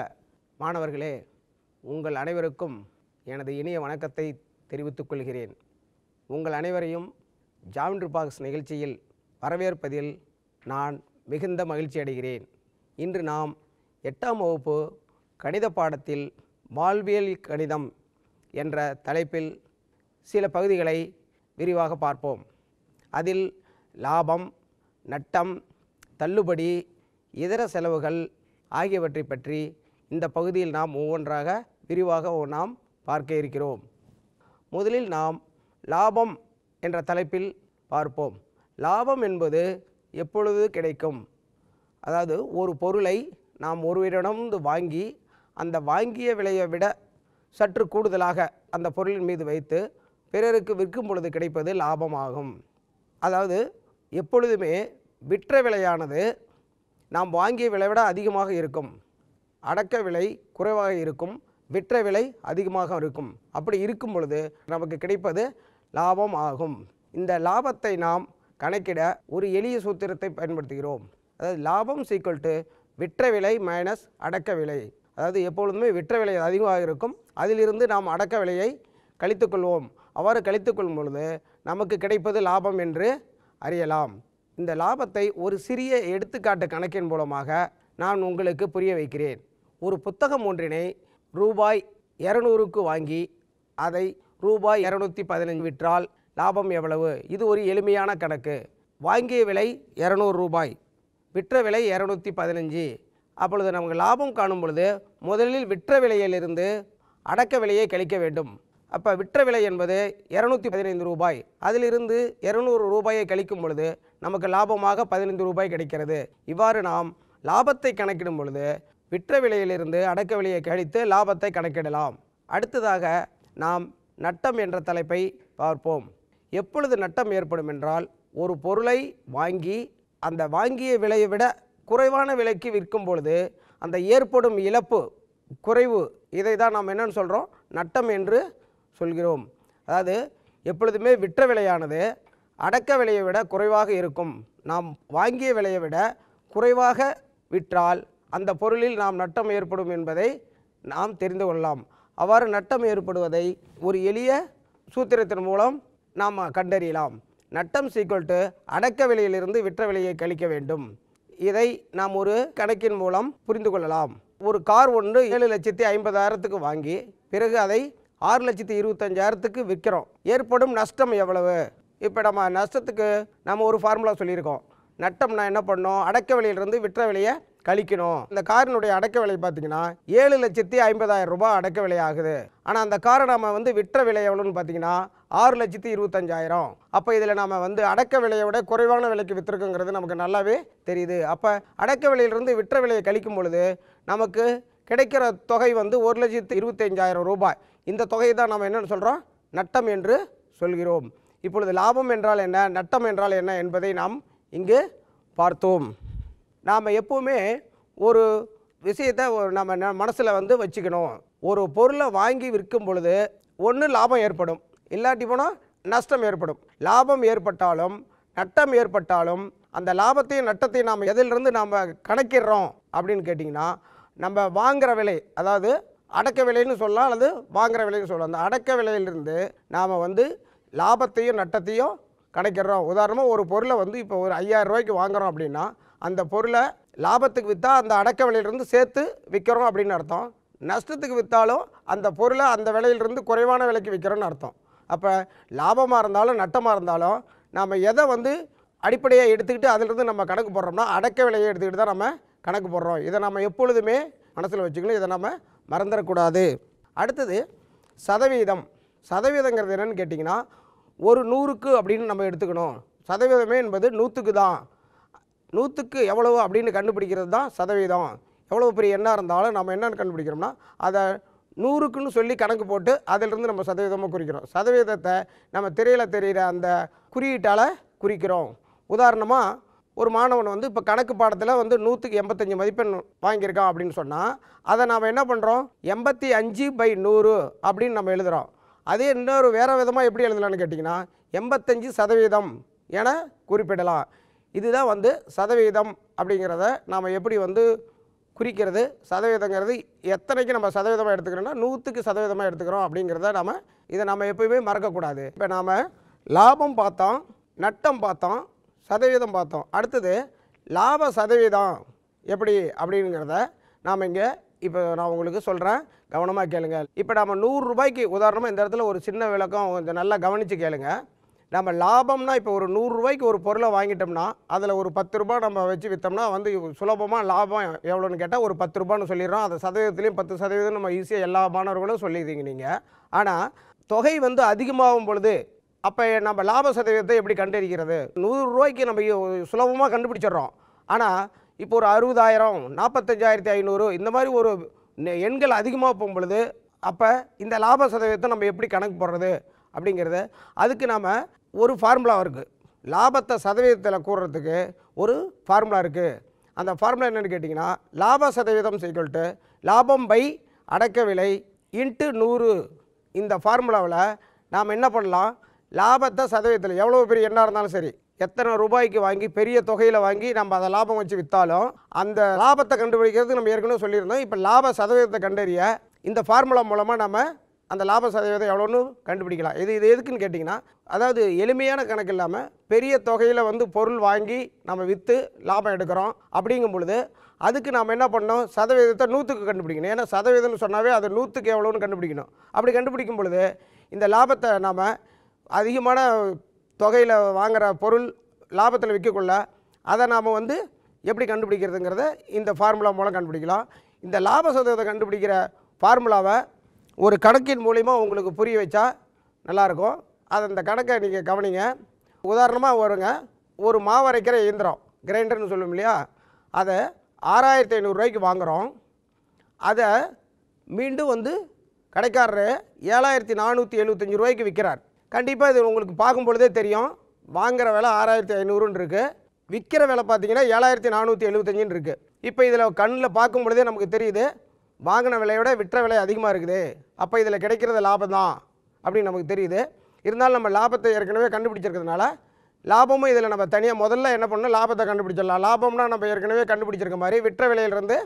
அன்புள்ள மாணவர்களே உங்கள் அனைவருக்கும் எனது இனிய வணக்கத்தை தெரிவித்துக் கொள்கிறேன் உங்கள் அனைவரையும் ஜாவின்ரு பாக்ஸ் நிகழ்ச்சியில் வரவேற்பதில் நான் மிகுந்த மகிழ்ச்சி அடைகிறேன் இன்று நாம் எட்டாம் வகுப்பு கணித பாடத்தில் வாழ்வியல் கணிதம் என்ற தலைப்பில் சில பகுதிகளை விரிவாக பார்ப்போம் அதில் லாபம் நட்டம் தள்ளுபடி இதர செலவுகள் ஆகியவற்றை பற்றி இந்த பகுதியில் நாம் ஒவ்வொன்றாக விரிவாக நாம் பார்க்க இருக்கிறோம் முதலில் நாம் லாபம் என்ற தலைப்பில் பார்ப்போம் லாபம் என்பது எப்பொழுது கிடைக்கும் அதாவது ஒரு பொருளை நாம் ஒருவரிடமிருந்து வாங்கி அந்த வாங்கிய விலையை விட சற்று கூடுதலாக அந்த பொருளின் மீது வைத்து பிறருக்கு விற்கும் பொழுது கிடைப்பது லாபமாகும் அதாவது எப்பொழுதுமே விற்ற விலையானது நாம் வாங்கிய விலை விட அதிகமாக இருக்கும் அடக்க விலை குறைவாக இருக்கும் விற்ற விலை அதிகமாக இருக்கும் அப்படி இருக்கும் பொழுது நமக்கு கிடைப்பது லாபம் ஆகும் இந்த லாபத்தை நாம் கணக்கிட ஒரு எளிய சூத்திரத்தை பயன்படுத்துகிறோம் அதாவது லாபம் சீக்குவல் டு விற்ற விலை மைனஸ் அடக்க விலை அதாவது எப்பொழுதுமே விற்ற விலை அதிகமாக இருக்கும் அதிலிருந்து நாம் அடக்க விலையை கழித்து கொள்வோம் அவ்வாறு கழித்து கொள்ளும் பொழுது நமக்கு கிடைப்பது லாபம் என்று அறியலாம் இந்த லாபத்தை ஒரு சிறிய எடுத்துக்காட்டு கணக்கின் மூலமாக நான் உங்களுக்கு புரிய வைக்கிறேன் ஒரு புத்தகம் ஒன்றினை ரூபாய் இரநூறுக்கு வாங்கி அதை ரூபாய் இரநூத்தி பதினஞ்சு விற்றால் லாபம் எவ்வளவு இது ஒரு எளிமையான கணக்கு வாங்கிய விலை இரநூறு ரூபாய் விற்ற விலை இரநூத்தி பதினஞ்சு அப்பொழுது நமக்கு லாபம் காணும் பொழுது முதலில் விற்ற விலையிலிருந்து அடக்க விலையை கழிக்க வேண்டும் அப்போ விற்ற விலை என்பது இரநூத்தி பதினைந்து ரூபாய் அதிலிருந்து இரநூறு ரூபாயை கழிக்கும் பொழுது நமக்கு லாபமாக பதினைந்து ரூபாய் கிடைக்கிறது இவ்வாறு நாம் லாபத்தை கணக்கிடும் பொழுது விற்ற விலையிலிருந்து அடக்க விலையை கழித்து லாபத்தை கணக்கிடலாம் அடுத்ததாக நாம் நட்டம் என்ற தலைப்பை பார்ப்போம் எப்பொழுது நட்டம் ஏற்படும் என்றால் ஒரு பொருளை வாங்கி அந்த வாங்கிய விலையை விட குறைவான விலைக்கு விற்கும் பொழுது அந்த ஏற்படும் இழப்பு குறைவு இதை தான் நாம் என்னென்னு சொல்கிறோம் நட்டம் என்று சொல்கிறோம் அதாவது எப்பொழுதுமே விற்ற விலையானது அடக்க விலையை விட குறைவாக இருக்கும் நாம் வாங்கிய விலையை விட குறைவாக விற்றால் அந்த பொருளில் நாம் நட்டம் ஏற்படும் என்பதை நாம் தெரிந்து கொள்ளலாம் அவ்வாறு நட்டம் ஏற்படுவதை ஒரு எளிய சூத்திரத்தின் மூலம் நாம் கண்டறியலாம் நட்டம் சீக்வல் டு அடக்க விலையிலிருந்து விற்ற விலையை கழிக்க வேண்டும் இதை நாம் ஒரு கணக்கின் மூலம் புரிந்து கொள்ளலாம் ஒரு கார் ஒன்று ஏழு லட்சத்தி ஐம்பதாயிரத்துக்கு வாங்கி பிறகு அதை ஆறு லட்சத்தி இருபத்தஞ்சாயிரத்துக்கு விற்கிறோம் ஏற்படும் நஷ்டம் எவ்வளவு இப்போ நம்ம நஷ்டத்துக்கு நம்ம ஒரு ஃபார்முலா சொல்லியிருக்கோம் நட்டம்னா என்ன பண்ணோம் அடக்க விலையிலிருந்து விற்ற விலையை கழிக்கணும் இந்த காரினுடைய அடக்க விலை பார்த்தீங்கன்னா ஏழு லட்சத்தி ஐம்பதாயிரம் ரூபாய் அடக்க விலை ஆகுது ஆனால் அந்த காரை நம்ம வந்து விற்ற விலை எவ்வளோன்னு பார்த்தீங்கன்னா ஆறு லட்சத்தி இருபத்தஞ்சாயிரம் அப்போ இதில் நாம் வந்து அடக்க விலையை விட குறைவான விலைக்கு விற்றுருக்குங்கிறது நமக்கு நல்லாவே தெரியுது அப்போ அடக்க விலையிலிருந்து விற்ற விலையை கழிக்கும் பொழுது நமக்கு கிடைக்கிற தொகை வந்து ஒரு லட்சத்து இருபத்தஞ்சாயிரம் ரூபாய் இந்த தொகையை தான் நம்ம என்னென்னு சொல்கிறோம் நட்டம் என்று சொல்கிறோம் இப்பொழுது லாபம் என்றால் என்ன நட்டம் என்றால் என்ன என்பதை நாம் இங்கு பார்த்தோம் நாம் எப்போவுமே ஒரு விஷயத்தை ஒரு நம்ம மனசில் வந்து வச்சுக்கணும் ஒரு பொருளை வாங்கி விற்கும் பொழுது ஒன்று லாபம் ஏற்படும் இல்லாட்டி போனால் நஷ்டம் ஏற்படும் லாபம் ஏற்பட்டாலும் நட்டம் ஏற்பட்டாலும் அந்த லாபத்தையும் நட்டத்தையும் நாம் எதிலிருந்து நாம் கணக்கிடுறோம் அப்படின்னு கேட்டிங்கன்னா நம்ம வாங்குகிற விலை அதாவது அடக்க விலைன்னு சொல்லலாம் அல்லது வாங்குகிற விலைன்னு சொல்லலாம் அந்த அடக்க விலையிலிருந்து நாம் வந்து லாபத்தையும் நட்டத்தையும் கணக்கிடுறோம் உதாரணமாக ஒரு பொருளை வந்து இப்போ ஒரு ஐயாயிரம் ரூபாய்க்கு வாங்குகிறோம் அப்படின்னா அந்த பொருளை லாபத்துக்கு விற்றா அந்த அடக்க விலையிலிருந்து சேர்த்து விற்கிறோம் அப்படின்னு அர்த்தம் நஷ்டத்துக்கு விற்றாலும் அந்த பொருளை அந்த விலையிலிருந்து குறைவான விலைக்கு விற்கிறோன்னு அர்த்தம் அப்போ லாபமாக இருந்தாலும் நட்டமாக இருந்தாலும் நாம் எதை வந்து அடிப்படையாக எடுத்துக்கிட்டு அதிலிருந்து நம்ம கணக்கு போடுறோம்னா அடக்க விலையை எடுத்துக்கிட்டு தான் நம்ம கணக்கு போடுறோம் இதை நம்ம எப்பொழுதுமே மனசில் வச்சுக்கணும் இதை நம்ம மறந்துடக்கூடாது அடுத்தது சதவீதம் சதவீதங்கிறது என்னென்னு கேட்டிங்கன்னா ஒரு நூறுக்கு அப்படின்னு நம்ம எடுத்துக்கணும் சதவீதமே என்பது நூற்றுக்கு தான் நூற்றுக்கு எவ்வளவு அப்படின்னு கண்டுபிடிக்கிறது தான் சதவீதம் எவ்வளோ பெரிய எண்ணாக இருந்தாலும் நம்ம என்னென்னு கண்டுபிடிக்கிறோம்னா அதை நூறுக்குன்னு சொல்லி கணக்கு போட்டு அதிலிருந்து நம்ம சதவீதமாக குறிக்கிறோம் சதவீதத்தை நம்ம திரையில் தெரிகிற அந்த குறியீட்டால் குறிக்கிறோம் உதாரணமாக ஒரு மாணவன் வந்து இப்போ கணக்கு பாடத்தில் வந்து நூற்றுக்கு எண்பத்தஞ்சு மதிப்பெண் வாங்கியிருக்கான் அப்படின்னு சொன்னால் அதை நாம் என்ன பண்ணுறோம் எண்பத்தி அஞ்சு பை நூறு அப்படின்னு நம்ம எழுதுகிறோம் அதே இன்னொரு வேறு விதமாக எப்படி எழுதலான்னு கேட்டிங்கன்னா எண்பத்தஞ்சு சதவீதம் என குறிப்பிடலாம் இதுதான் வந்து சதவீதம் அப்படிங்கிறத நாம் எப்படி வந்து குறிக்கிறது சதவீதங்கிறது எத்தனைக்கு நம்ம சதவீதமாக எடுத்துக்கிறோன்னா நூற்றுக்கு சதவீதமாக எடுத்துக்கிறோம் அப்படிங்கிறத நம்ம இதை நம்ம எப்பயுமே மறக்கக்கூடாது இப்போ நாம் லாபம் பார்த்தோம் நட்டம் பார்த்தோம் சதவீதம் பார்த்தோம் அடுத்தது லாப சதவீதம் எப்படி அப்படிங்கிறத நாம் இங்கே இப்போ நான் உங்களுக்கு சொல்கிறேன் கவனமாக கேளுங்கள் இப்போ நம்ம நூறுரூபாய்க்கு உதாரணமாக இந்த இடத்துல ஒரு சின்ன விளக்கம் கொஞ்சம் நல்லா கவனித்து கேளுங்கள் நம்ம லாபம்னா இப்போ ஒரு நூறுரூவாய்க்கு ஒரு பொருளை வாங்கிட்டோம்னா அதில் ஒரு பத்து ரூபா நம்ம வச்சு விற்றோம்னா வந்து சுலபமாக லாபம் எவ்வளோன்னு கேட்டால் ஒரு பத்து ரூபான்னு சொல்லிடுறோம் அதை சதவீதத்துலேயும் பத்து சதவீதம் நம்ம ஈஸியாக எல்லா மாணவர்களும் சொல்லிடுறீங்க நீங்கள் ஆனால் தொகை வந்து அதிகமாகும் பொழுது அப்போ நம்ம லாப சதவீதத்தை எப்படி கண்டறிகிறது நூறுரூவாய்க்கு நம்ம சுலபமாக கண்டுபிடிச்சிடுறோம் ஆனால் இப்போ ஒரு அறுபதாயிரம் நாற்பத்தஞ்சாயிரத்தி ஐநூறு இந்த மாதிரி ஒரு எண்கள் அதிகமாக போகும் பொழுது அப்போ இந்த லாப சதவீதத்தை நம்ம எப்படி கணக்கு போடுறது அப்படிங்கிறது அதுக்கு நாம் ஒரு ஃபார்முலா இருக்குது லாபத்தை சதவீதத்தில் கூடுறதுக்கு ஒரு ஃபார்முலா இருக்குது அந்த ஃபார்முலா என்னென்னு கேட்டிங்கன்னா லாப சதவீதம் செய்கொல்ட்டு லாபம் பை அடக்க விலை இன்ட்டு நூறு இந்த ஃபார்முலாவில் நாம் என்ன பண்ணலாம் லாபத்தை சதவீதத்தில் எவ்வளோ பெரிய எண்ணாக இருந்தாலும் சரி எத்தனை ரூபாய்க்கு வாங்கி பெரிய தொகையில் வாங்கி நம்ம அதை லாபம் வச்சு விற்றாலும் அந்த லாபத்தை கண்டுபிடிக்கிறதுக்கு நம்ம ஏற்கனவே சொல்லியிருந்தோம் இப்போ லாப சதவீதத்தை கண்டறிய இந்த ஃபார்முலா மூலமாக நம்ம அந்த லாப சதவீதம் எவ்வளோன்னு கண்டுபிடிக்கலாம் இது இது எதுக்குன்னு கேட்டிங்கன்னா அதாவது எளிமையான கணக்கு இல்லாமல் பெரிய தொகையில் வந்து பொருள் வாங்கி நம்ம விற்று லாபம் எடுக்கிறோம் அப்படிங்கும் பொழுது அதுக்கு நாம் என்ன பண்ணோம் சதவீதத்தை நூற்றுக்கு கண்டுபிடிக்கணும் ஏன்னா சதவீதம்னு சொன்னாவே அது நூற்றுக்கு எவ்வளோன்னு கண்டுபிடிக்கணும் அப்படி கண்டுபிடிக்கும் பொழுது இந்த லாபத்தை நாம் அதிகமான தொகையில் வாங்குகிற பொருள் லாபத்தில் விற்கக்குள்ள அதை நாம் வந்து எப்படி கண்டுபிடிக்கிறதுங்கிறத இந்த ஃபார்முலா மூலம் கண்டுபிடிக்கலாம் இந்த லாப சதவீதத்தை கண்டுபிடிக்கிற ஃபார்முலாவை ஒரு கணக்கின் மூலிமா உங்களுக்கு புரிய வச்சா நல்லாயிருக்கும் அது அந்த கணக்கை நீங்கள் கவனிங்க உதாரணமாக வருங்க ஒரு மாவரைக்கிற இயந்திரம் கிரைண்டர்னு சொல்லுவோம் இல்லையா அதை ஆறாயிரத்தி ஐநூறுரூவாய்க்கு வாங்குகிறோம் அதை மீண்டும் வந்து கடைக்காரர் ஏழாயிரத்தி நானூற்றி எழுபத்தஞ்சி ரூபாய்க்கு விற்கிறார் கண்டிப்பாக இது உங்களுக்கு பார்க்கும் பொழுதே தெரியும் வாங்குகிற விலை ஆறாயிரத்தி ஐநூறுன்னு இருக்குது விற்கிற விலை பார்த்தீங்கன்னா ஏழாயிரத்தி நானூற்றி எழுபத்தஞ்சின்னு இருக்குது இப்போ இதில் கண்ணில் பார்க்கும் பொழுதே நமக்கு தெரியுது வாங்கின விலையோட விற்ற விலை அதிகமாக இருக்குது அப்போ இதில் கிடைக்கிறது லாபம் தான் அப்படின்னு நமக்கு தெரியுது இருந்தாலும் நம்ம லாபத்தை ஏற்கனவே கண்டுபிடிச்சிருக்கிறதுனால லாபமும் இதில் நம்ம தனியாக முதல்ல என்ன பண்ணணும் லாபத்தை கண்டுபிடிச்சிடலாம் லாபம்னா நம்ம ஏற்கனவே கண்டுபிடிச்சிருக்க மாதிரி விற்ற விலையிலேருந்து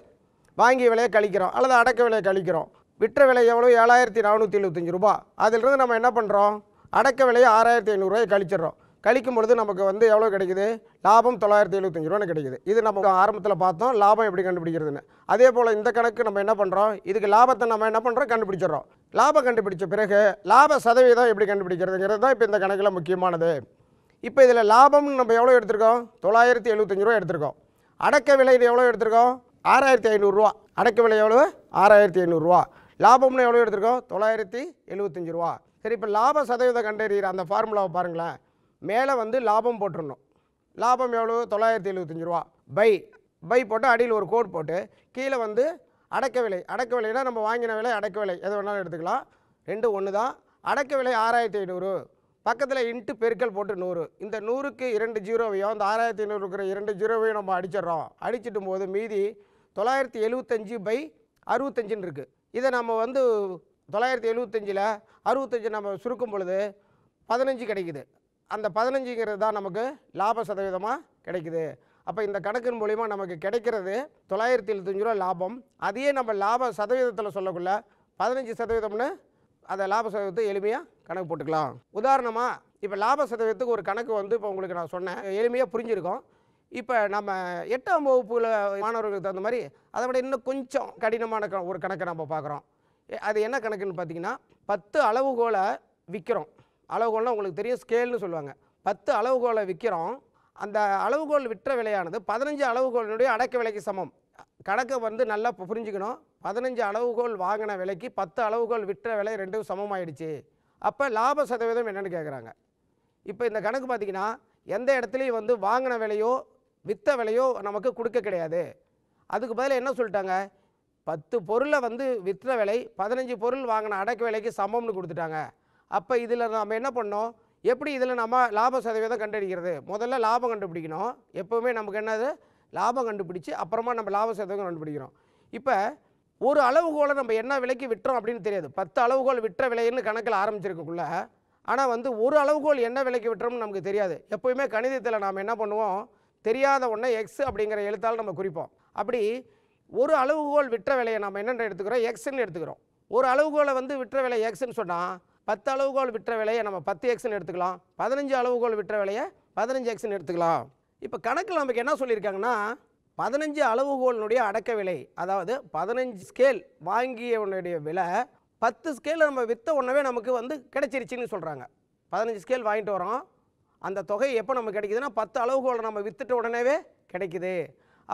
வாங்கிய விலையை கழிக்கிறோம் அல்லது அடக்க விலையை கழிக்கிறோம் விற்ற விலை எவ்வளோ ஏழாயிரத்தி நானூற்றி எழுபத்தஞ்சி ரூபா அதிலிருந்து நம்ம என்ன பண்ணுறோம் அடக்க விலையை ஆறாயிரத்தி ஐநூறுரூவாய் கழிச்சிடறோம் கழிக்கும் பொழுது நமக்கு வந்து எவ்வளோ கிடைக்குது லாபம் தொள்ளாயிரத்தி எழுபத்தஞ்சு ரூபான்னு கிடைக்குது இது நம்ம ஆரம்பத்தில் பார்த்தோம் லாபம் எப்படி கண்டுபிடிக்கிறதுன்னு அதே போல் இந்த கணக்கு நம்ம என்ன பண்ணுறோம் இதுக்கு லாபத்தை நம்ம என்ன பண்ணுறோம் கண்டுபிடிச்சிடறோம் லாபம் கண்டுபிடிச்ச பிறகு லாப சதவீதம் எப்படி கண்டுபிடிக்கிறதுங்கிறது தான் இப்போ இந்த கணக்கில் முக்கியமானது இப்போ இதில் லாபம்னு நம்ம எவ்வளோ எடுத்திருக்கோம் தொள்ளாயிரத்தி எழுபத்தஞ்சு ரூபா எடுத்திருக்கோம் அடக்க விலையில் எவ்வளோ எடுத்திருக்கோம் ஆறாயிரத்தி ஐநூறுரூவா அடக்க விலை எவ்வளோ ஆறாயிரத்தி ஐநூறுரூவா லாபம்னு எவ்வளோ எடுத்திருக்கோம் தொள்ளாயிரத்தி எழுபத்தஞ்சி ரூபா சரி இப்போ லாப சதவீதம் கண்டறிகிற அந்த ஃபார்முலாவை பாருங்களேன் மேலே வந்து லாபம் போட்டுடணும் லாபம் எவ்வளோ தொள்ளாயிரத்தி எழுபத்தஞ்சி ரூபா பை பை போட்டு அடியில் ஒரு கோட் போட்டு கீழே வந்து அடக்க விலை அடக்க விலைனா நம்ம வாங்கின விலை அடக்க விலை எது வேணாலும் எடுத்துக்கலாம் ரெண்டு ஒன்று தான் அடக்க விலை ஆறாயிரத்தி ஐநூறு பக்கத்தில் இன்ட்டு பெருக்கல் போட்டு நூறு இந்த நூறுக்கு இரண்டு ஜீரோவையும் அந்த ஆறாயிரத்தி ஐநூறு இருக்கிற இரண்டு ஜீரோவையும் நம்ம அடிச்சிடுறோம் அடிச்சிட்டும் போது மீதி தொள்ளாயிரத்தி எழுபத்தஞ்சு பை அறுபத்தஞ்சின்னு இருக்குது இதை நம்ம வந்து தொள்ளாயிரத்தி எழுபத்தஞ்சில் அறுபத்தஞ்சி நம்ம சுருக்கும் பொழுது பதினஞ்சு கிடைக்குது அந்த பதினஞ்சுங்கிறது தான் நமக்கு லாப சதவீதமாக கிடைக்குது அப்போ இந்த கணக்கின் மூலிமா நமக்கு கிடைக்கிறது தொள்ளாயிரத்தி எழுபத்தஞ்சு ரூபா லாபம் அதையே நம்ம லாப சதவீதத்தில் சொல்லக்குள்ள பதினஞ்சு சதவீதம்னு அதை லாப சதவீதத்தை எளிமையாக கணக்கு போட்டுக்கலாம் உதாரணமாக இப்போ லாப சதவீதத்துக்கு ஒரு கணக்கு வந்து இப்போ உங்களுக்கு நான் சொன்னேன் எளிமையாக புரிஞ்சிருக்கோம் இப்போ நம்ம எட்டாம் வகுப்புல மாணவர்களுக்கு தகுந்த மாதிரி அதை விட இன்னும் கொஞ்சம் கடினமான ஒரு கணக்கை நம்ம பார்க்குறோம் அது என்ன கணக்குன்னு பார்த்தீங்கன்னா பத்து அளவுகோலை விற்கிறோம் அளவுகோல்னால் உங்களுக்கு தெரியும் ஸ்கேல்னு சொல்லுவாங்க பத்து அளவுகோலை விற்கிறோம் அந்த அளவுகோல் விற்ற விலையானது பதினஞ்சு அளவுகோலினுடைய அடக்க விலைக்கு சமம் கணக்கை வந்து நல்லா புரிஞ்சுக்கணும் பதினஞ்சு அளவுகோல் வாங்கின விலைக்கு பத்து அளவுகோல் விற்ற விலை ரெண்டும் ஆயிடுச்சு அப்போ லாப சதவீதம் என்னென்னு கேட்குறாங்க இப்போ இந்த கணக்கு பார்த்திங்கன்னா எந்த இடத்துலையும் வந்து வாங்கின விலையோ விற்ற விலையோ நமக்கு கொடுக்க கிடையாது அதுக்கு பதில் என்ன சொல்லிட்டாங்க பத்து பொருளை வந்து விற்ற விலை பதினஞ்சு பொருள் வாங்கின அடக்க விலைக்கு சமம்னு கொடுத்துட்டாங்க அப்போ இதில் நம்ம என்ன பண்ணோம் எப்படி இதில் நம்ம லாப சதவீதம் கண்டுபிடிக்கிறது முதல்ல லாபம் கண்டுபிடிக்கணும் எப்போவுமே நமக்கு என்னது லாபம் கண்டுபிடிச்சி அப்புறமா நம்ம லாப சதவீதம் கண்டுபிடிக்கிறோம் இப்போ ஒரு அளவுகோலை நம்ம என்ன விலைக்கு விட்டுறோம் அப்படின்னு தெரியாது பத்து அளவுகோல் விற்ற விலைன்னு கணக்கில் ஆரம்பிச்சிருக்கக்குள்ள ஆனால் வந்து ஒரு அளவுகோல் என்ன விலைக்கு விட்டுறோம்னு நமக்கு தெரியாது எப்போயுமே கணிதத்தில் நாம் என்ன பண்ணுவோம் தெரியாத ஒன்றை எக்ஸ் அப்படிங்கிற எழுத்தால் நம்ம குறிப்போம் அப்படி ஒரு அளவுகோல் விற்ற விலையை நம்ம என்னென்ன எடுத்துக்கிறோம் எக்ஸ்ன்னு எடுத்துக்கிறோம் ஒரு அளவுகோலை வந்து விற்ற விலை எக்ஸ்ன்னு சொன்னால் பத்து அளவுகோல் விற்ற விலையை நம்ம பத்து எக்ஸ்னு எடுத்துக்கலாம் பதினஞ்சு அளவுகோல் விற்ற விலையை பதினஞ்சு எக்ஸ்னு எடுத்துக்கலாம் இப்போ கணக்கில் நமக்கு என்ன சொல்லியிருக்காங்கன்னா பதினஞ்சு அளவுகோலினுடைய அடக்க விலை அதாவது பதினஞ்சு ஸ்கேல் வாங்கியவனுடைய விலை பத்து ஸ்கேல் நம்ம விற்ற உடனே நமக்கு வந்து கிடைச்சிருச்சின்னு சொல்கிறாங்க பதினஞ்சு ஸ்கேல் வாங்கிட்டு வரோம் அந்த தொகை எப்போ நமக்கு கிடைக்குதுன்னா பத்து அளவுகோலை நம்ம விற்றுட்ட உடனேவே கிடைக்குது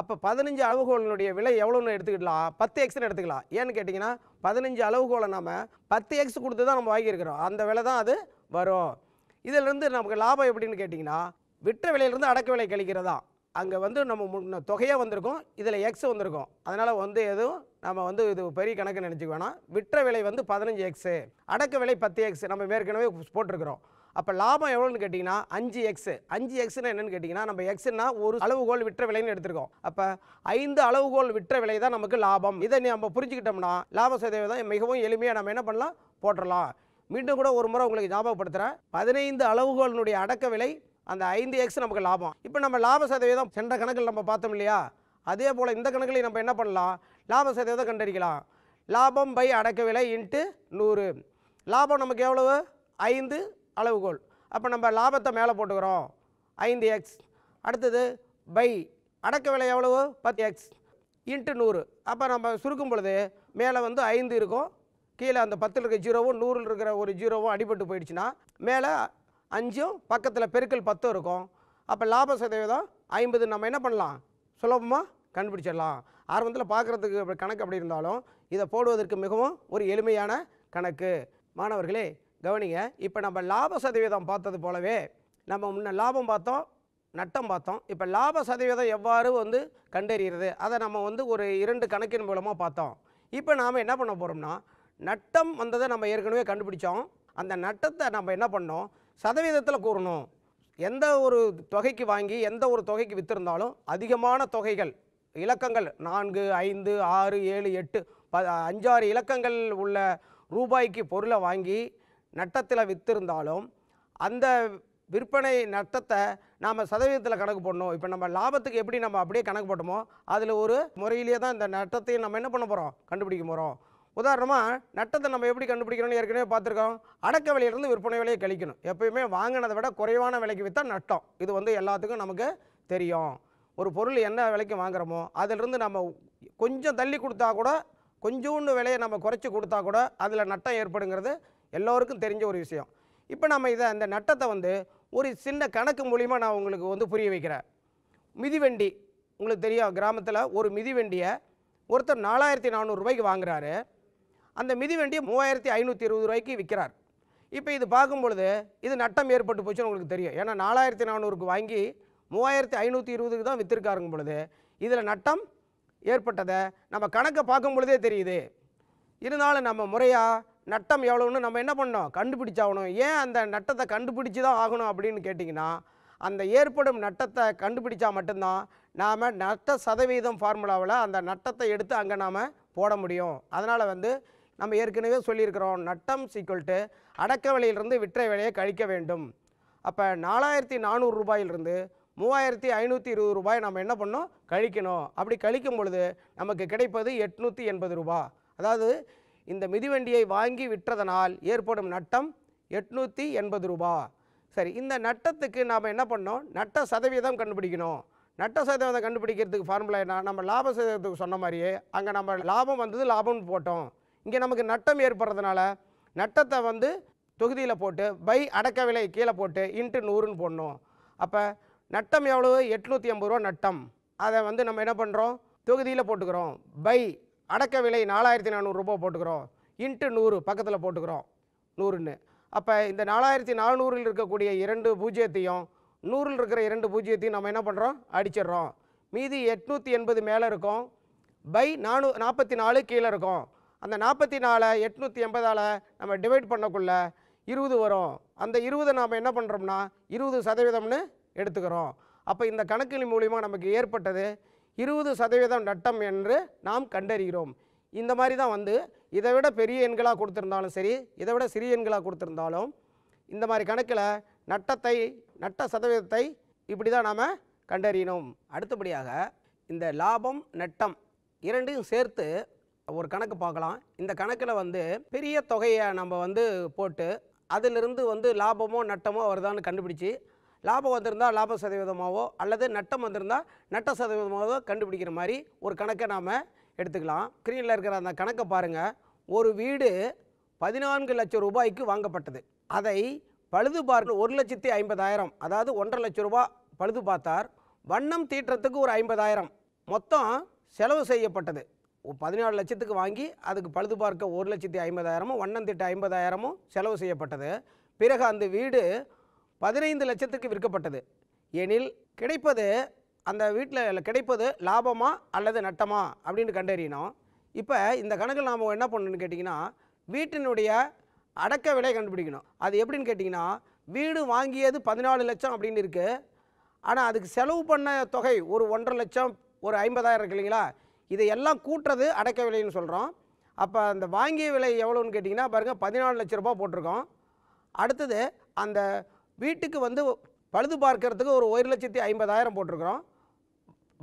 அப்போ பதினஞ்சு அளவுகோளினுடைய விலை எவ்வளோன்னு எடுத்துக்கிடலாம் பத்து எக்ஸ்னு எடுத்துக்கலாம் ஏன்னு கேட்டிங்கன்னா பதினஞ்சு அளவுகோலை நம்ம பத்து எக்ஸ் கொடுத்து தான் நம்ம வாங்கியிருக்கிறோம் அந்த விலை தான் அது வரும் இதிலிருந்து நமக்கு லாபம் எப்படின்னு கேட்டிங்கன்னா விற்ற விலையிலேருந்து அடக்க விலை கழிக்கிறதா அங்கே வந்து நம்ம முன்ன தொகையாக வந்திருக்கும் இதில் எக்ஸ் வந்திருக்கும் அதனால் வந்து எதுவும் நம்ம வந்து இது பெரிய கணக்கு நினச்சிக்க வேணாம் விற்ற விலை வந்து பதினஞ்சு எக்ஸு அடக்க விலை பத்து எக்ஸ் நம்ம ஏற்கனவே போட்டிருக்கிறோம் அப்போ லாபம் எவ்வளோன்னு கேட்டிங்கன்னா அஞ்சு எக்ஸு அஞ்சு எக்ஸ்னு என்னென்னு கேட்டிங்கன்னா நம்ம எக்ஸ்னா ஒரு அளவுகோல் விற்ற விலைன்னு எடுத்திருக்கோம் அப்போ ஐந்து அளவுகோல் விற்ற விலை தான் நமக்கு லாபம் இதை நம்ம புரிஞ்சுக்கிட்டோம்னா லாப சதவீதம் மிகவும் எளிமையாக நம்ம என்ன பண்ணலாம் போட்டுடலாம் மீண்டும் கூட ஒரு முறை உங்களுக்கு ஞாபகப்படுத்துகிறேன் பதினைந்து அளவுகோலினுடைய அடக்க விலை அந்த ஐந்து எக்ஸ் நமக்கு லாபம் இப்போ நம்ம லாப சதவீதம் சென்ற கணக்கில் நம்ம பார்த்தோம் இல்லையா அதே போல் இந்த கணக்கில் நம்ம என்ன பண்ணலாம் லாப சதவீதம் கண்டறிக்கலாம் லாபம் பை அடக்க விலை இன்ட்டு நூறு லாபம் நமக்கு எவ்வளவு ஐந்து அளவுகோல் அப்போ நம்ம லாபத்தை மேலே போட்டுக்கிறோம் ஐந்து எக்ஸ் அடுத்தது பை அடக்க விலை எவ்வளவு பத்து எக்ஸ் இன்ட்டு நூறு அப்போ நம்ம சுருக்கும் பொழுது மேலே வந்து ஐந்து இருக்கும் கீழே அந்த பத்தில் இருக்கிற ஜீரோவும் நூறில் இருக்கிற ஒரு ஜீரோவும் அடிபட்டு போயிடுச்சுன்னா மேலே அஞ்சும் பக்கத்தில் பெருக்கல் பத்தும் இருக்கும் அப்போ லாப சதவீதம் ஐம்பது நம்ம என்ன பண்ணலாம் சுலபமாக கண்டுபிடிச்சிடலாம் ஆரம்பத்தில் பார்க்குறதுக்கு கணக்கு அப்படி இருந்தாலும் இதை போடுவதற்கு மிகவும் ஒரு எளிமையான கணக்கு மாணவர்களே கவனிங்க இப்போ நம்ம லாப சதவீதம் பார்த்தது போலவே நம்ம முன்ன லாபம் பார்த்தோம் நட்டம் பார்த்தோம் இப்போ லாப சதவீதம் எவ்வாறு வந்து கண்டறிகிறது அதை நம்ம வந்து ஒரு இரண்டு கணக்கின் மூலமாக பார்த்தோம் இப்போ நாம் என்ன பண்ண போகிறோம்னா நட்டம் வந்ததை நம்ம ஏற்கனவே கண்டுபிடிச்சோம் அந்த நட்டத்தை நம்ம என்ன பண்ணோம் சதவீதத்தில் கூறணும் எந்த ஒரு தொகைக்கு வாங்கி எந்த ஒரு தொகைக்கு விற்றுருந்தாலும் அதிகமான தொகைகள் இலக்கங்கள் நான்கு ஐந்து ஆறு ஏழு எட்டு ப அஞ்சாறு இலக்கங்கள் உள்ள ரூபாய்க்கு பொருளை வாங்கி நட்டத்தில் விற்றுருந்தாலும் அந்த விற்பனை நட்டத்தை நாம் சதவீதத்தில் கணக்கு போடணும் இப்போ நம்ம லாபத்துக்கு எப்படி நம்ம அப்படியே கணக்கு போட்டோமோ அதில் ஒரு முறையிலே தான் இந்த நட்டத்தையும் நம்ம என்ன பண்ண போகிறோம் கண்டுபிடிக்க போகிறோம் உதாரணமாக நட்டத்தை நம்ம எப்படி கண்டுபிடிக்கணும்னு ஏற்கனவே பார்த்துருக்கோம் அடக்க விலையிலேருந்து விற்பனை விலையை கழிக்கணும் எப்பயுமே வாங்கினதை விட குறைவான விலைக்கு விற்றா நட்டம் இது வந்து எல்லாத்துக்கும் நமக்கு தெரியும் ஒரு பொருள் என்ன விலைக்கு வாங்குகிறோமோ அதிலிருந்து நம்ம கொஞ்சம் தள்ளி கொடுத்தா கூட கொஞ்சோண்டு விலையை நம்ம குறைச்சி கொடுத்தா கூட அதில் நட்டம் ஏற்படுங்கிறது எல்லோருக்கும் தெரிஞ்ச ஒரு விஷயம் இப்போ நம்ம இதை அந்த நட்டத்தை வந்து ஒரு சின்ன கணக்கு மூலிமா நான் உங்களுக்கு வந்து புரிய வைக்கிறேன் மிதிவண்டி உங்களுக்கு தெரியும் கிராமத்தில் ஒரு மிதிவண்டியை ஒருத்தர் நாலாயிரத்தி நானூறுரூவாய்க்கு வாங்குறாரு அந்த மிதிவண்டியை மூவாயிரத்தி ஐநூற்றி இருபது ரூபாய்க்கு விற்கிறார் இப்போ இது பார்க்கும்பொழுது இது நட்டம் ஏற்பட்டு போச்சுன்னு உங்களுக்கு தெரியும் ஏன்னா நாலாயிரத்தி நானூறுக்கு வாங்கி மூவாயிரத்தி ஐநூற்றி இருபதுக்கு தான் விற்றுருக்காருங்க பொழுது இதில் நட்டம் ஏற்பட்டதை நம்ம கணக்கை பார்க்கும் பொழுதே தெரியுது இருந்தாலும் நம்ம முறையாக நட்டம் எவ்வளோன்னு நம்ம என்ன பண்ணோம் கண்டுபிடிச்சாகணும் ஏன் அந்த நட்டத்தை கண்டுபிடிச்சி தான் ஆகணும் அப்படின்னு கேட்டிங்கன்னா அந்த ஏற்படும் நட்டத்தை கண்டுபிடிச்சா மட்டும்தான் நாம் நட்ட சதவீதம் ஃபார்முலாவில் அந்த நட்டத்தை எடுத்து அங்கே நாம் போட முடியும் அதனால் வந்து நம்ம ஏற்கனவே சொல்லியிருக்கிறோம் நட்டம் சீக்கிள்ட்டு அடக்க விலையிலிருந்து விற்ற விலையை கழிக்க வேண்டும் அப்போ நாலாயிரத்தி நானூறு ரூபாயிலிருந்து மூவாயிரத்தி ஐநூற்றி இருபது ரூபாய் நம்ம என்ன பண்ணோம் கழிக்கணும் அப்படி கழிக்கும் பொழுது நமக்கு கிடைப்பது எட்நூற்றி எண்பது ரூபா அதாவது இந்த மிதிவண்டியை வாங்கி விற்றதனால் ஏற்படும் நட்டம் எட்நூற்றி எண்பது ரூபா சரி இந்த நட்டத்துக்கு நாம் என்ன பண்ணோம் நட்ட சதவீதம் கண்டுபிடிக்கணும் நட்ட சதவீதம் கண்டுபிடிக்கிறதுக்கு ஃபார்முலா என்ன நம்ம லாப சதவீதத்துக்கு சொன்ன மாதிரியே அங்கே நம்ம லாபம் வந்தது லாபம்னு போட்டோம் இங்கே நமக்கு நட்டம் ஏற்படுறதுனால நட்டத்தை வந்து தொகுதியில் போட்டு பை அடக்க விலை கீழே போட்டு இன்ட்டு நூறுன்னு போடணும் அப்போ நட்டம் எவ்வளவு எட்நூற்றி ஐம்பது ரூபா நட்டம் அதை வந்து நம்ம என்ன பண்ணுறோம் தொகுதியில் போட்டுக்கிறோம் பை அடக்க விலை நாலாயிரத்தி நானூறுரூபா போட்டுக்கிறோம் இன்ட்டு நூறு பக்கத்தில் போட்டுக்கிறோம் நூறுன்னு அப்போ இந்த நாலாயிரத்தி நானூறில் இருக்கக்கூடிய இரண்டு பூஜ்ஜியத்தையும் நூறில் இருக்கிற இரண்டு பூஜ்ஜியத்தையும் நம்ம என்ன பண்ணுறோம் அடிச்சிடுறோம் மீதி எட்நூற்றி எண்பது மேலே இருக்கும் பை நானூ நாற்பத்தி நாலு கீழே இருக்கும் அந்த நாற்பத்தி நாலை எட்நூற்றி எண்பதால் நம்ம டிவைட் பண்ணக்குள்ள இருபது வரும் அந்த இருபதை நாம் என்ன பண்ணுறோம்னா இருபது சதவீதம்னு எடுத்துக்கிறோம் அப்போ இந்த கணக்கின் மூலிமா நமக்கு ஏற்பட்டது இருபது சதவீதம் நட்டம் என்று நாம் கண்டறிகிறோம் இந்த மாதிரி தான் வந்து இதை விட பெரிய எண்களாக கொடுத்துருந்தாலும் சரி இதை விட சிறிய எண்களாக கொடுத்துருந்தாலும் இந்த மாதிரி கணக்கில் நட்டத்தை நட்ட சதவீதத்தை இப்படி தான் நாம் கண்டறியணும் அடுத்தபடியாக இந்த லாபம் நட்டம் இரண்டையும் சேர்த்து ஒரு கணக்கு பார்க்கலாம் இந்த கணக்கில் வந்து பெரிய தொகையை நம்ம வந்து போட்டு அதிலிருந்து வந்து லாபமோ நட்டமோ வருதான்னு கண்டுபிடிச்சி லாபம் வந்திருந்தால் லாப சதவீதமாகவோ அல்லது நட்டம் வந்திருந்தால் நட்ட சதவீதமாகவோ கண்டுபிடிக்கிற மாதிரி ஒரு கணக்கை நாம் எடுத்துக்கலாம் ஸ்க்ரீனில் இருக்கிற அந்த கணக்கை பாருங்கள் ஒரு வீடு பதினான்கு லட்சம் ரூபாய்க்கு வாங்கப்பட்டது அதை பழுது பார்க்க ஒரு லட்சத்தி ஐம்பதாயிரம் அதாவது ஒன்றரை லட்சம் ரூபா பழுது பார்த்தார் வண்ணம் தீட்டுறதுக்கு ஒரு ஐம்பதாயிரம் மொத்தம் செலவு செய்யப்பட்டது பதினாலு லட்சத்துக்கு வாங்கி அதுக்கு பழுது பார்க்க ஒரு லட்சத்தி ஐம்பதாயிரமும் வண்ணம் தீட்ட ஐம்பதாயிரமும் செலவு செய்யப்பட்டது பிறகு அந்த வீடு பதினைந்து லட்சத்துக்கு விற்கப்பட்டது எனில் கிடைப்பது அந்த வீட்டில் கிடைப்பது லாபமா அல்லது நட்டமா அப்படின்னு கண்டறியணும் இப்போ இந்த கணக்கில் நாம் என்ன பண்ணணும்னு கேட்டிங்கன்னா வீட்டினுடைய அடக்க விலை கண்டுபிடிக்கணும் அது எப்படின்னு கேட்டிங்கன்னா வீடு வாங்கியது பதினாலு லட்சம் அப்படின்னு இருக்குது ஆனால் அதுக்கு செலவு பண்ண தொகை ஒரு ஒன்றரை லட்சம் ஒரு ஐம்பதாயிரம் இருக்கு இல்லைங்களா இதையெல்லாம் கூட்டுறது அடக்க விலைன்னு சொல்கிறோம் அப்போ அந்த வாங்கிய விலை எவ்வளோன்னு கேட்டிங்கன்னா பாருங்கள் பதினாலு லட்ச ரூபா போட்டிருக்கோம் அடுத்தது அந்த வீட்டுக்கு வந்து பழுது பார்க்கறதுக்கு ஒரு ஒரு லட்சத்தி ஐம்பதாயிரம் போட்டிருக்கிறோம்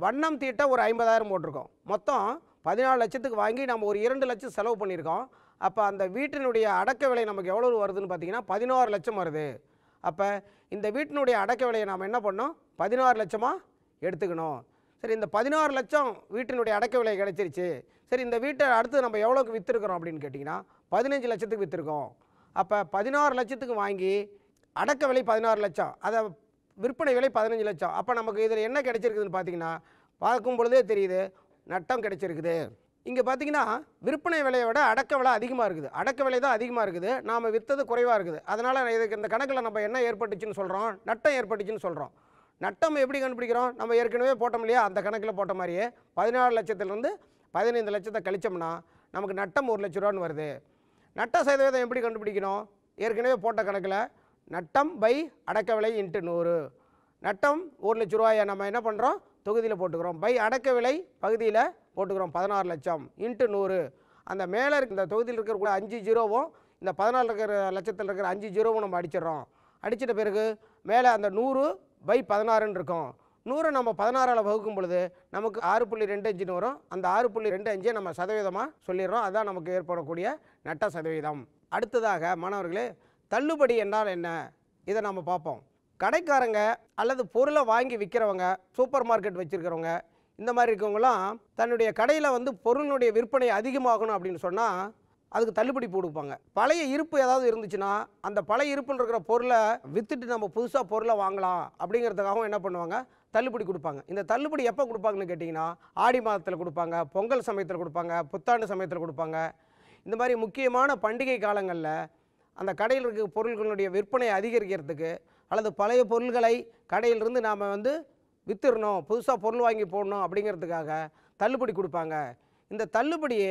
வண்ணம் தீட்ட ஒரு ஐம்பதாயிரம் போட்டிருக்கோம் மொத்தம் பதினாலு லட்சத்துக்கு வாங்கி நம்ம ஒரு இரண்டு லட்சம் செலவு பண்ணியிருக்கோம் அப்போ அந்த வீட்டினுடைய அடக்க விலை நமக்கு எவ்வளோ வருதுன்னு பார்த்தீங்கன்னா பதினோரு லட்சம் வருது அப்போ இந்த வீட்டினுடைய அடக்க விலையை நாம் என்ன பண்ணோம் பதினாறு லட்சமாக எடுத்துக்கணும் சரி இந்த பதினாறு லட்சம் வீட்டினுடைய அடக்க விலை கிடச்சிருச்சு சரி இந்த வீட்டை அடுத்து நம்ம எவ்வளோக்கு விற்றுருக்குறோம் அப்படின்னு கேட்டிங்கன்னா பதினஞ்சு லட்சத்துக்கு விற்றுருக்கோம் அப்போ பதினாறு லட்சத்துக்கு வாங்கி அடக்க விலை பதினாறு லட்சம் அதை விற்பனை விலை பதினஞ்சு லட்சம் அப்போ நமக்கு இதில் என்ன கிடைச்சிருக்குதுன்னு பார்த்தீங்கன்னா பார்க்கும் பொழுதே தெரியுது நட்டம் கிடைச்சிருக்குது இங்கே பார்த்தீங்கன்னா விற்பனை விலையை விட அடக்க விலை அதிகமாக இருக்குது அடக்க விலை தான் அதிகமாக இருக்குது நாம் விற்றது குறைவாக இருக்குது அதனால் இதுக்கு இந்த கணக்கில் நம்ம என்ன ஏற்பட்டுச்சுன்னு சொல்கிறோம் நட்டம் ஏற்பட்டுச்சுன்னு சொல்கிறோம் நட்டம் எப்படி கண்டுபிடிக்கிறோம் நம்ம ஏற்கனவே போட்டோம் இல்லையா அந்த கணக்கில் போட்ட மாதிரியே பதினாறு லட்சத்துலேருந்து பதினைந்து லட்சத்தை கழிச்சோம்னா நமக்கு நட்டம் ஒரு லட்ச ரூபான்னு வருது நட்ட சதவீதம் எப்படி கண்டுபிடிக்கணும் ஏற்கனவே போட்ட கணக்கில் நட்டம் பை அடக்க விலை இன்ட்டு நூறு நட்டம் ஒரு லட்ச ரூபாயை நம்ம என்ன பண்ணுறோம் தொகுதியில் போட்டுக்கிறோம் பை அடக்க விலை பகுதியில் போட்டுக்கிறோம் பதினாறு லட்சம் இன்ட்டு நூறு அந்த மேலே இருக்க இந்த தொகுதியில் இருக்கிற அஞ்சு ஜீரோவும் இந்த பதினாலு இருக்கிற லட்சத்தில் இருக்கிற அஞ்சு ஜீரோவும் நம்ம அடிச்சிடறோம் அடிச்சிட்ட பிறகு மேலே அந்த நூறு பை பதினாறுன்னு இருக்கும் நூறு நம்ம பதினாறால் வகுக்கும் பொழுது நமக்கு ஆறு புள்ளி ரெண்டு அஞ்சுன்னு வரும் அந்த ஆறு புள்ளி ரெண்டு அஞ்சு நம்ம சதவீதமாக சொல்லிடுறோம் அதுதான் நமக்கு ஏற்படக்கூடிய நட்ட சதவீதம் அடுத்ததாக மாணவர்களே தள்ளுபடி என்றால் என்ன இதை நம்ம பார்ப்போம் கடைக்காரங்க அல்லது பொருளை வாங்கி விற்கிறவங்க சூப்பர் மார்க்கெட் வச்சுருக்கிறவங்க இந்த மாதிரி இருக்கவங்களாம் தன்னுடைய கடையில் வந்து பொருளினுடைய விற்பனை அதிகமாகணும் அப்படின்னு சொன்னால் அதுக்கு தள்ளுபடி போடுப்பாங்க பழைய இருப்பு ஏதாவது இருந்துச்சுன்னா அந்த பழைய இருப்புன்னு இருக்கிற பொருளை விற்றுட்டு நம்ம புதுசாக பொருளை வாங்கலாம் அப்படிங்கிறதுக்காகவும் என்ன பண்ணுவாங்க தள்ளுபடி கொடுப்பாங்க இந்த தள்ளுபடி எப்போ கொடுப்பாங்கன்னு கேட்டிங்கன்னா ஆடி மாதத்தில் கொடுப்பாங்க பொங்கல் சமயத்தில் கொடுப்பாங்க புத்தாண்டு சமயத்தில் கொடுப்பாங்க இந்த மாதிரி முக்கியமான பண்டிகை காலங்களில் அந்த கடையில் இருக்க பொருள்களுடைய விற்பனை அதிகரிக்கிறதுக்கு அல்லது பழைய பொருள்களை கடையிலிருந்து நாம் வந்து விற்றுடணும் புதுசாக பொருள் வாங்கி போடணும் அப்படிங்கிறதுக்காக தள்ளுபடி கொடுப்பாங்க இந்த தள்ளுபடியை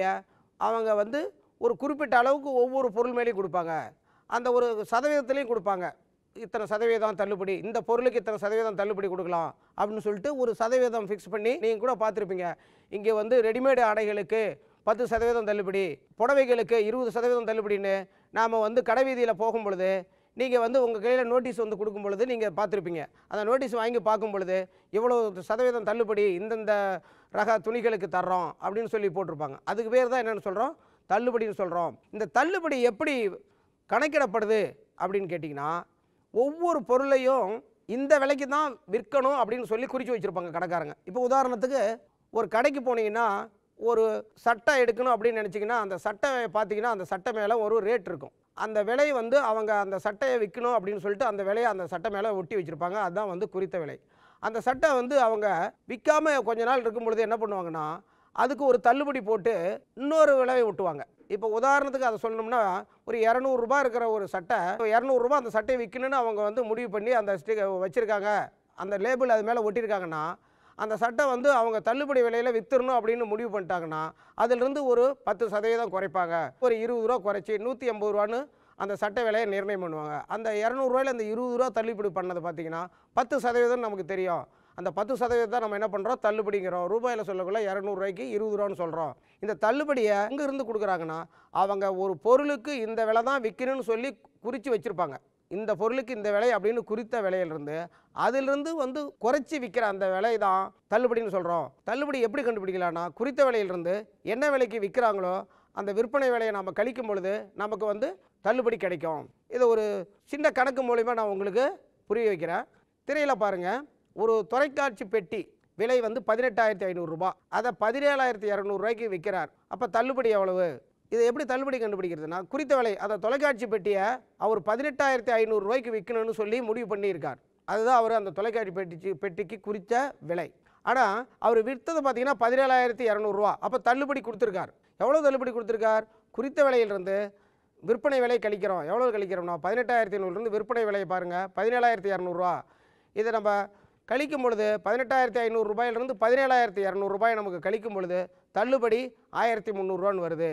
அவங்க வந்து ஒரு குறிப்பிட்ட அளவுக்கு ஒவ்வொரு பொருள் மேலேயும் கொடுப்பாங்க அந்த ஒரு சதவீதத்துலேயும் கொடுப்பாங்க இத்தனை சதவீதம் தள்ளுபடி இந்த பொருளுக்கு இத்தனை சதவீதம் தள்ளுபடி கொடுக்கலாம் அப்படின்னு சொல்லிட்டு ஒரு சதவீதம் ஃபிக்ஸ் பண்ணி நீங்கள் கூட பார்த்துருப்பீங்க இங்கே வந்து ரெடிமேடு ஆடைகளுக்கு பத்து சதவீதம் தள்ளுபடி புடவைகளுக்கு இருபது சதவீதம் தள்ளுபடின்னு நாம் வந்து கடை வீதியில் போகும் பொழுது நீங்கள் வந்து உங்கள் கையில் நோட்டீஸ் வந்து கொடுக்கும் பொழுது நீங்கள் பார்த்துருப்பீங்க அந்த நோட்டீஸ் வாங்கி பார்க்கும் பொழுது இவ்வளோ சதவீதம் தள்ளுபடி இந்தந்த ரக துணிகளுக்கு தர்றோம் அப்படின்னு சொல்லி போட்டிருப்பாங்க அதுக்கு பேர் தான் என்னென்னு சொல்கிறோம் தள்ளுபடின்னு சொல்கிறோம் இந்த தள்ளுபடி எப்படி கணக்கிடப்படுது அப்படின்னு கேட்டிங்கன்னா ஒவ்வொரு பொருளையும் இந்த விலைக்கு தான் விற்கணும் அப்படின்னு சொல்லி குறித்து வச்சுருப்பாங்க கடைக்காரங்க இப்போ உதாரணத்துக்கு ஒரு கடைக்கு போனீங்கன்னா ஒரு சட்டை எடுக்கணும் அப்படின்னு நினச்சிங்கன்னா அந்த சட்டை பார்த்தீங்கன்னா அந்த சட்டை மேலே ஒரு ரேட் இருக்கும் அந்த விலை வந்து அவங்க அந்த சட்டையை விற்கணும் அப்படின்னு சொல்லிட்டு அந்த விலையை அந்த சட்டை மேலே ஒட்டி வச்சுருப்பாங்க அதுதான் வந்து குறித்த விலை அந்த சட்டை வந்து அவங்க விற்காம கொஞ்ச நாள் இருக்கும் பொழுது என்ன பண்ணுவாங்கன்னா அதுக்கு ஒரு தள்ளுபடி போட்டு இன்னொரு விலையை ஒட்டுவாங்க இப்போ உதாரணத்துக்கு அதை சொல்லணும்னா ஒரு இரநூறுபா இருக்கிற ஒரு சட்டை இரநூறுபா அந்த சட்டையை விற்கணும்னு அவங்க வந்து முடிவு பண்ணி அந்த வச்சுருக்காங்க அந்த லேபிள் அது மேலே ஒட்டியிருக்காங்கன்னா அந்த சட்டை வந்து அவங்க தள்ளுபடி விலையில் வித்துடணும் அப்படின்னு முடிவு பண்ணிட்டாங்கன்னா அதிலிருந்து ஒரு பத்து சதவீதம் குறைப்பாங்க ஒரு இருபது ரூபா குறைச்சி நூற்றி எண்பது ரூபான்னு அந்த சட்டை விலையை நிர்ணயம் பண்ணுவாங்க அந்த இரநூறுவாயில் அந்த இருபது ரூபா தள்ளுபடி பண்ணது பார்த்திங்கன்னா பத்து சதவீதம் நமக்கு தெரியும் அந்த பத்து தான் நம்ம என்ன பண்ணுறோம் தள்ளுபடிங்கிறோம் ரூபாயில் சொல்லக்குள்ள இரநூறுவாய்க்கு இருபது ரூபான்னு சொல்கிறோம் இந்த தள்ளுபடியை எங்கேருந்து கொடுக்குறாங்கன்னா அவங்க ஒரு பொருளுக்கு இந்த விலை தான் விற்கணும்னு சொல்லி குறித்து வச்சுருப்பாங்க இந்த பொருளுக்கு இந்த விலை அப்படின்னு குறித்த விலையிலிருந்து அதிலிருந்து வந்து குறைச்சி விற்கிற அந்த விலை தான் தள்ளுபடின்னு சொல்கிறோம் தள்ளுபடி எப்படி கண்டுபிடிக்கலான்னா குறித்த விலையிலிருந்து என்ன விலைக்கு விற்கிறாங்களோ அந்த விற்பனை விலையை நம்ம கழிக்கும் பொழுது நமக்கு வந்து தள்ளுபடி கிடைக்கும் இதை ஒரு சின்ன கணக்கு மூலிமா நான் உங்களுக்கு புரிய வைக்கிறேன் திரையில் பாருங்கள் ஒரு தொலைக்காட்சி பெட்டி விலை வந்து பதினெட்டாயிரத்தி ஐநூறுரூபா அதை பதினேழாயிரத்தி இரநூறுவாய்க்கு விற்கிறார் அப்போ தள்ளுபடி எவ்வளவு இதை எப்படி தள்ளுபடி கண்டுபிடிக்கிறதுனா குறித்த விலை அதை தொலைக்காட்சி பெட்டியை அவர் பதினெட்டாயிரத்தி ஐநூறுரூவாய்க்கு விற்கணும்னு சொல்லி முடிவு பண்ணியிருக்கார் அதுதான் அவர் அந்த தொலைக்காட்சி பெட்டி பெட்டிக்கு குறித்த விலை ஆனால் அவர் விற்றது பார்த்தீங்கன்னா பதினேழாயிரத்தி இரநூறுவா அப்போ தள்ளுபடி கொடுத்துருக்கார் எவ்வளோ தள்ளுபடி கொடுத்துருக்கார் குறித்த விலையிலிருந்து விற்பனை விலை கழிக்கிறோம் எவ்வளோ கழிக்கிறோம்னா பதினெட்டாயிரத்தி ஐநூறுலேருந்து விற்பனை விலையை பாருங்கள் பதினேழாயிரத்தி இரநூறுவா இதை நம்ம கழிக்கும் பொழுது பதினெட்டாயிரத்தி ஐநூறுரூபாயிலிருந்து பதினேழாயிரத்தி இரநூறுபாய் நமக்கு கழிக்கும் பொழுது தள்ளுபடி ஆயிரத்தி முந்நூறுரூவான்னு வருது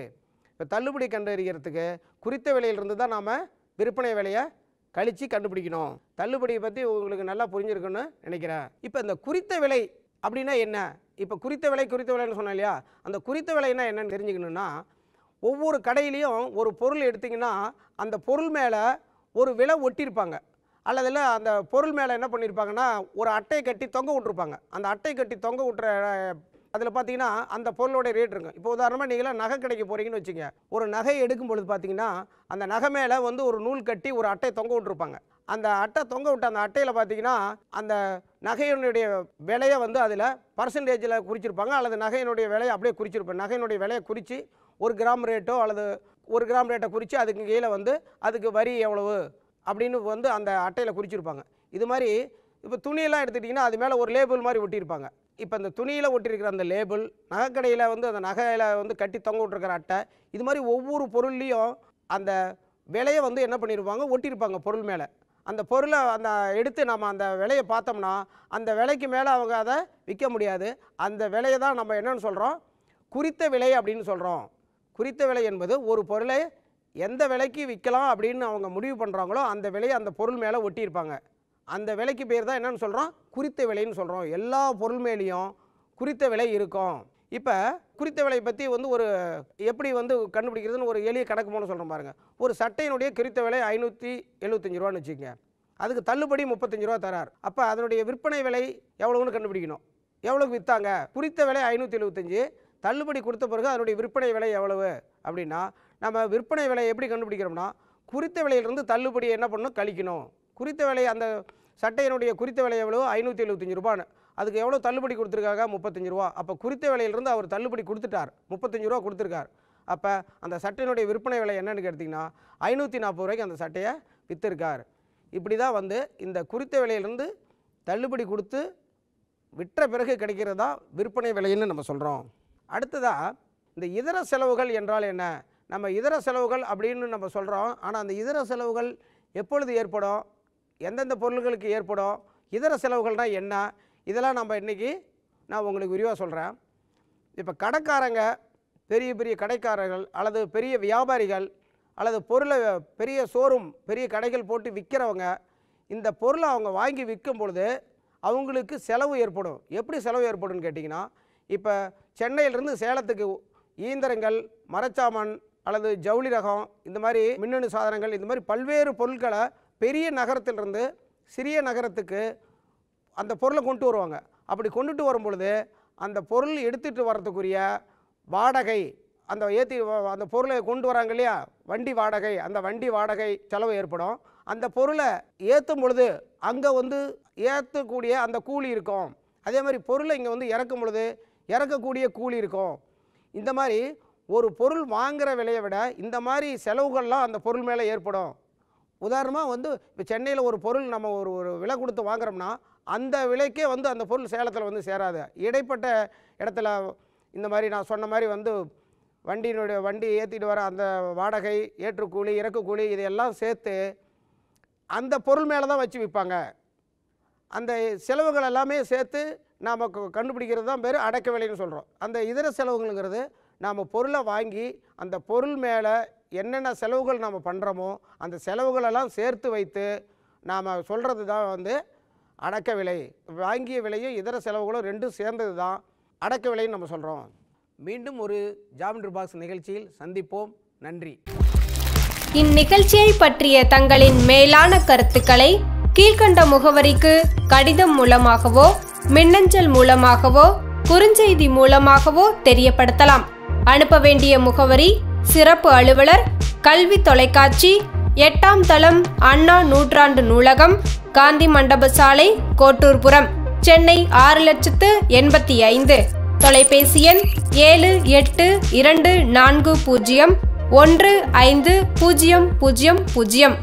இப்போ தள்ளுபடி கண்டறிகிறதுக்கு குறித்த விலையிலிருந்து தான் நாம் விற்பனை விலையை கழித்து கண்டுபிடிக்கணும் தள்ளுபடியை பற்றி உங்களுக்கு நல்லா புரிஞ்சிருக்குன்னு நினைக்கிறேன் இப்போ இந்த குறித்த விலை அப்படின்னா என்ன இப்போ குறித்த விலை குறித்த விலைன்னு சொன்னேன் இல்லையா அந்த குறித்த விலைன்னா என்னென்னு தெரிஞ்சுக்கணுன்னா ஒவ்வொரு கடையிலையும் ஒரு பொருள் எடுத்திங்கன்னா அந்த பொருள் மேலே ஒரு விலை ஒட்டியிருப்பாங்க அல்லதில் அந்த பொருள் மேலே என்ன பண்ணியிருப்பாங்கன்னா ஒரு அட்டை கட்டி தொங்க விட்ருப்பாங்க அந்த அட்டை கட்டி தொங்க விட்டுற அதில் பார்த்தீங்கன்னா அந்த பொருளோடைய ரேட் இருக்கும் இப்போ உதாரணமாக நீங்களாம் நகை கிடைக்க போகிறீங்கன்னு வச்சுங்க ஒரு நகை எடுக்கும் பொழுது பார்த்தீங்கன்னா அந்த நகை மேலே வந்து ஒரு நூல் கட்டி ஒரு அட்டை தொங்க விட்டுருப்பாங்க அந்த அட்டை தொங்க விட்ட அந்த அட்டையில் பார்த்தீங்கன்னா அந்த நகையினுடைய விலையை வந்து அதில் பர்சன்டேஜில் குறிச்சிருப்பாங்க அல்லது நகையினுடைய விலையை அப்படியே குறிச்சிருப்பாங்க நகையினுடைய விலையை குறித்து ஒரு கிராம் ரேட்டோ அல்லது ஒரு கிராம் ரேட்டை குறித்து அதுக்கு கீழே வந்து அதுக்கு வரி எவ்வளவு அப்படின்னு வந்து அந்த அட்டையில் குறிச்சிருப்பாங்க இது மாதிரி இப்போ துணியெல்லாம் எடுத்துக்கிட்டிங்கன்னா அது மேலே ஒரு லேபிள் மாதிரி ஒட்டியிருப்பாங்க இப்போ இந்த துணியில் ஒட்டியிருக்கிற அந்த லேபிள் நகைக்கடையில் வந்து அந்த நகையில் வந்து கட்டி தொங்க விட்ருக்கிற அட்டை இது மாதிரி ஒவ்வொரு பொருள்லேயும் அந்த விலையை வந்து என்ன பண்ணியிருப்பாங்க ஒட்டியிருப்பாங்க பொருள் மேலே அந்த பொருளை அந்த எடுத்து நம்ம அந்த விலையை பார்த்தோம்னா அந்த விலைக்கு மேலே அவங்க அதை விற்க முடியாது அந்த விலையை தான் நம்ம என்னென்னு சொல்கிறோம் குறித்த விலை அப்படின்னு சொல்கிறோம் குறித்த விலை என்பது ஒரு பொருளை எந்த விலைக்கு விற்கலாம் அப்படின்னு அவங்க முடிவு பண்ணுறாங்களோ அந்த விலையை அந்த பொருள் மேலே ஒட்டியிருப்பாங்க அந்த விலைக்கு பேர் தான் என்னென்னு சொல்கிறோம் குறித்த விலைன்னு சொல்கிறோம் எல்லா பொருள் மேலேயும் குறித்த விலை இருக்கும் இப்போ குறித்த விலை பற்றி வந்து ஒரு எப்படி வந்து கண்டுபிடிக்கிறதுன்னு ஒரு எளிய கணக்கு மூலம் சொல்கிறோம் பாருங்கள் ஒரு சட்டையினுடைய குறித்த விலை ஐநூற்றி எழுபத்தஞ்சு ரூபான்னு வச்சுக்கோங்க அதுக்கு தள்ளுபடி முப்பத்தஞ்சு ரூபா தரார் அப்போ அதனுடைய விற்பனை விலை எவ்வளோன்னு கண்டுபிடிக்கணும் எவ்வளோக்கு விற்றாங்க குறித்த விலை ஐநூற்றி எழுபத்தஞ்சு தள்ளுபடி கொடுத்த பிறகு அதனுடைய விற்பனை விலை எவ்வளவு அப்படின்னா நம்ம விற்பனை விலை எப்படி கண்டுபிடிக்கிறோம்னா குறித்த விலையிலிருந்து தள்ளுபடி என்ன பண்ணணும் கழிக்கணும் குறித்த விலை அந்த சட்டையினுடைய குறித்த விலை எவ்வளோ ஐநூற்றி எழுபத்தஞ்சி ரூபான்னு அதுக்கு எவ்வளோ தள்ளுபடி கொடுத்துருக்காங்க முப்பத்தஞ்சு ரூபா அப்போ குறித்த விலையிலிருந்து அவர் தள்ளுபடி கொடுத்துட்டார் முப்பத்தஞ்சு ரூபா கொடுத்துருக்கார் அப்போ அந்த சட்டையினுடைய விற்பனை விலை என்னென்னு கேட்டிங்கன்னா ஐநூற்றி நாற்பது ரூபாய்க்கு அந்த சட்டையை விற்றுருக்கார் இப்படி தான் வந்து இந்த குறித்த விலையிலிருந்து தள்ளுபடி கொடுத்து விற்ற பிறகு கிடைக்கிறதா விற்பனை விலைன்னு நம்ம சொல்கிறோம் அடுத்ததாக இந்த இதர செலவுகள் என்றால் என்ன நம்ம இதர செலவுகள் அப்படின்னு நம்ம சொல்கிறோம் ஆனால் அந்த இதர செலவுகள் எப்பொழுது ஏற்படும் எந்தெந்த பொருள்களுக்கு ஏற்படும் இதர செலவுகள்னால் என்ன இதெல்லாம் நம்ம இன்றைக்கி நான் உங்களுக்கு விரிவாக சொல்கிறேன் இப்போ கடைக்காரங்க பெரிய பெரிய கடைக்காரர்கள் அல்லது பெரிய வியாபாரிகள் அல்லது பொருளை பெரிய ஷோரூம் பெரிய கடைகள் போட்டு விற்கிறவங்க இந்த பொருளை அவங்க வாங்கி விற்கும் பொழுது அவங்களுக்கு செலவு ஏற்படும் எப்படி செலவு ஏற்படும் கேட்டிங்கன்னா இப்போ சென்னையிலிருந்து சேலத்துக்கு இயந்திரங்கள் மரச்சாமன் அல்லது ஜவுளி ரகம் இந்த மாதிரி மின்னணு சாதனங்கள் இந்த மாதிரி பல்வேறு பொருட்களை பெரிய நகரத்திலிருந்து சிறிய நகரத்துக்கு அந்த பொருளை கொண்டு வருவாங்க அப்படி கொண்டுட்டு வரும் பொழுது அந்த பொருள் எடுத்துகிட்டு வர்றதுக்குரிய வாடகை அந்த ஏற்றி அந்த பொருளை கொண்டு வராங்க இல்லையா வண்டி வாடகை அந்த வண்டி வாடகை செலவு ஏற்படும் அந்த பொருளை ஏற்றும் பொழுது அங்கே வந்து ஏற்றக்கூடிய அந்த கூலி இருக்கும் அதே மாதிரி பொருளை இங்கே வந்து இறக்கும் பொழுது இறக்கக்கூடிய கூலி இருக்கும் இந்த மாதிரி ஒரு பொருள் வாங்குகிற விலையை விட இந்த மாதிரி செலவுகள்லாம் அந்த பொருள் மேலே ஏற்படும் உதாரணமாக வந்து இப்போ சென்னையில் ஒரு பொருள் நம்ம ஒரு ஒரு விலை கொடுத்து வாங்குறோம்னா அந்த விலைக்கே வந்து அந்த பொருள் சேலத்தில் வந்து சேராது இடைப்பட்ட இடத்துல இந்த மாதிரி நான் சொன்ன மாதிரி வந்து வண்டியினுடைய வண்டி ஏற்றிட்டு வர அந்த வாடகை ஏற்றுக்கூலி இறக்குக்கூலி இதையெல்லாம் சேர்த்து அந்த பொருள் மேலே தான் வச்சு விற்பாங்க அந்த செலவுகள் எல்லாமே சேர்த்து நாம் கண்டுபிடிக்கிறது தான் பேர் அடக்க விலைன்னு சொல்கிறோம் அந்த இதர செலவுகளுங்கிறது நாம் பொருளை வாங்கி அந்த பொருள் மேலே என்னென்ன செலவுகள் நாம் பண்ணுறோமோ அந்த செலவுகளெல்லாம் சேர்த்து வைத்து நாம் சொல்கிறது தான் வந்து அடக்க விலை வாங்கிய விலையும் இதர செலவுகளும் ரெண்டும் சேர்ந்தது தான் அடக்க விலைன்னு நம்ம சொல்கிறோம் மீண்டும் ஒரு ஜாமெண்ட்ரி பாக்ஸ் நிகழ்ச்சியில் சந்திப்போம் நன்றி இந்நிகழ்ச்சியை பற்றிய தங்களின் மேலான கருத்துக்களை கீழ்கண்ட முகவரிக்கு கடிதம் மூலமாகவோ மின்னஞ்சல் மூலமாகவோ குறுஞ்செய்தி மூலமாகவோ தெரியப்படுத்தலாம் அனுப்ப வேண்டிய முகவரி சிறப்பு அலுவலர் கல்வி தொலைக்காட்சி எட்டாம் தளம் அண்ணா நூற்றாண்டு நூலகம் காந்தி மண்டப சாலை கோட்டூர்புரம் சென்னை ஆறு லட்சத்து எண்பத்தி ஐந்து தொலைபேசி எண் ஏழு எட்டு இரண்டு நான்கு பூஜ்ஜியம் ஒன்று ஐந்து பூஜ்ஜியம் பூஜ்ஜியம் பூஜ்ஜியம்